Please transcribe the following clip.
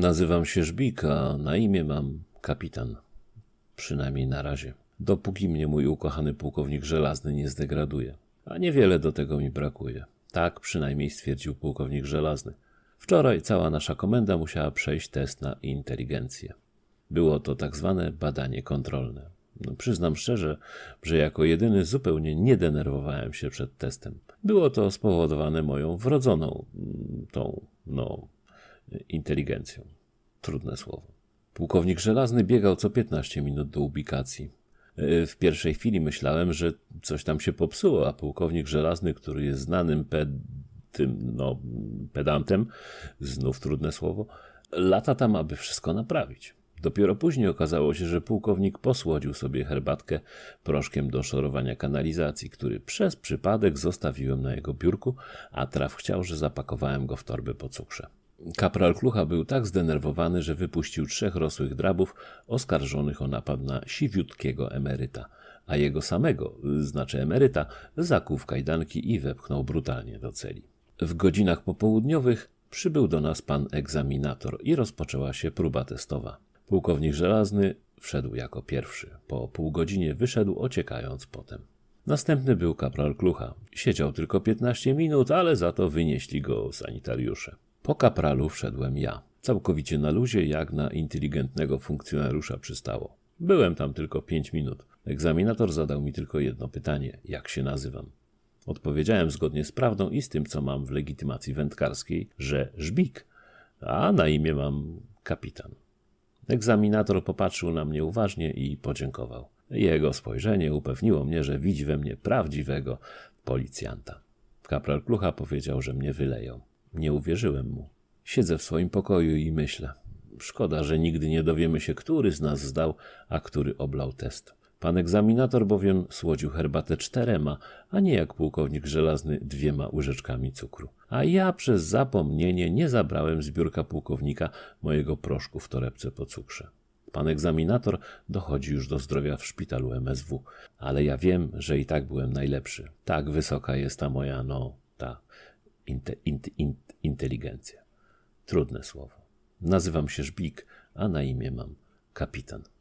Nazywam się Żbika, na imię mam kapitan. Przynajmniej na razie. Dopóki mnie mój ukochany pułkownik żelazny nie zdegraduje. A niewiele do tego mi brakuje. Tak przynajmniej stwierdził pułkownik żelazny. Wczoraj cała nasza komenda musiała przejść test na inteligencję. Było to tak zwane badanie kontrolne. No, przyznam szczerze, że jako jedyny zupełnie nie denerwowałem się przed testem. Było to spowodowane moją wrodzoną, mm, tą inteligencją. Trudne słowo. Pułkownik Żelazny biegał co 15 minut do ubikacji. E, w pierwszej chwili myślałem, że coś tam się popsuło, a pułkownik Żelazny, który jest znanym ped... tym, no, pedantem, znów trudne słowo, lata tam, aby wszystko naprawić. Dopiero później okazało się, że pułkownik posłodził sobie herbatkę proszkiem do szorowania kanalizacji, który przez przypadek zostawiłem na jego biurku, a traf chciał, że zapakowałem go w torbę po cukrze. Kapral Klucha był tak zdenerwowany, że wypuścił trzech rosłych drabów oskarżonych o napad na siwiutkiego emeryta, a jego samego, znaczy emeryta, zakuł w kajdanki i wepchnął brutalnie do celi. W godzinach popołudniowych przybył do nas pan egzaminator i rozpoczęła się próba testowa. Pułkownik Żelazny wszedł jako pierwszy. Po pół godzinie wyszedł ociekając potem. Następny był kapral Klucha. Siedział tylko 15 minut, ale za to wynieśli go sanitariusze. Po kapralu wszedłem ja, całkowicie na luzie, jak na inteligentnego funkcjonariusza przystało. Byłem tam tylko pięć minut. Egzaminator zadał mi tylko jedno pytanie: jak się nazywam? Odpowiedziałem zgodnie z prawdą i z tym, co mam w legitymacji wędkarskiej, że żbik, a na imię mam kapitan. Egzaminator popatrzył na mnie uważnie i podziękował. Jego spojrzenie upewniło mnie, że widzi we mnie prawdziwego policjanta. Kapral Klucha powiedział, że mnie wyleją. Nie uwierzyłem mu. Siedzę w swoim pokoju i myślę. Szkoda, że nigdy nie dowiemy się, który z nas zdał, a który oblał test. Pan egzaminator bowiem słodził herbatę czterema, a nie jak pułkownik żelazny dwiema łyżeczkami cukru. A ja przez zapomnienie nie zabrałem z biurka pułkownika mojego proszku w torebce po cukrze. Pan egzaminator dochodzi już do zdrowia w szpitalu MSW, ale ja wiem, że i tak byłem najlepszy. Tak wysoka jest ta moja, no, ta int int in, inteligencja. Trudne słowo. Nazywam się Żbik, a na imię mam kapitan.